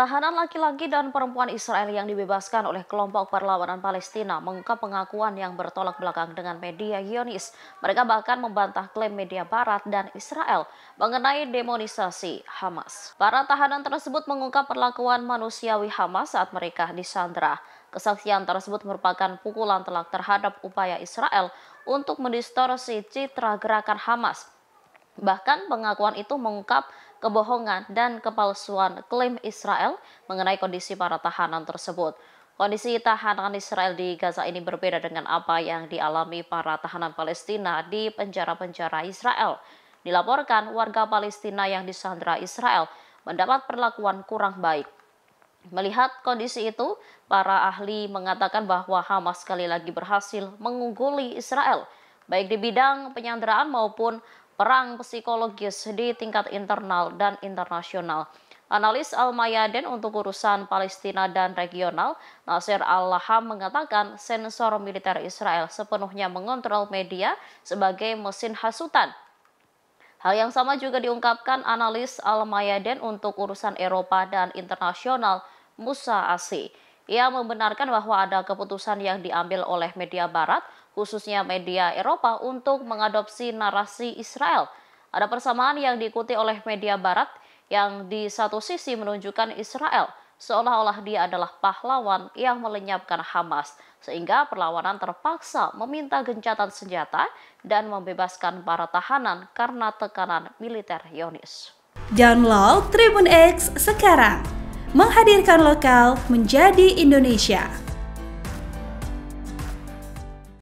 Tahanan laki-laki dan perempuan Israel yang dibebaskan oleh kelompok perlawanan Palestina mengungkap pengakuan yang bertolak belakang dengan media Yonis. Mereka bahkan membantah klaim media Barat dan Israel mengenai demonisasi Hamas. Para tahanan tersebut mengungkap perlakuan manusiawi Hamas saat mereka disandra. Kesaksian tersebut merupakan pukulan telak terhadap upaya Israel untuk mendistorsi citra gerakan Hamas Bahkan pengakuan itu mengungkap kebohongan dan kepalsuan klaim Israel mengenai kondisi para tahanan tersebut. Kondisi tahanan Israel di Gaza ini berbeda dengan apa yang dialami para tahanan Palestina di penjara-penjara Israel. Dilaporkan warga Palestina yang disandra Israel mendapat perlakuan kurang baik. Melihat kondisi itu, para ahli mengatakan bahwa Hamas sekali lagi berhasil mengungguli Israel, baik di bidang penyanderaan maupun perang psikologis di tingkat internal dan internasional. Analis Al-Mayaden untuk urusan Palestina dan regional, Nasir Al-Laham mengatakan sensor militer Israel sepenuhnya mengontrol media sebagai mesin hasutan. Hal yang sama juga diungkapkan analis Al-Mayaden untuk urusan Eropa dan internasional Musa Asi. Ia membenarkan bahwa ada keputusan yang diambil oleh media barat – khususnya media Eropa untuk mengadopsi narasi Israel. Ada persamaan yang diikuti oleh media barat yang di satu sisi menunjukkan Israel seolah-olah dia adalah pahlawan yang melenyapkan Hamas sehingga perlawanan terpaksa meminta gencatan senjata dan membebaskan para tahanan karena tekanan militer Yonis. Download Tribun X sekarang. Menghadirkan lokal menjadi Indonesia.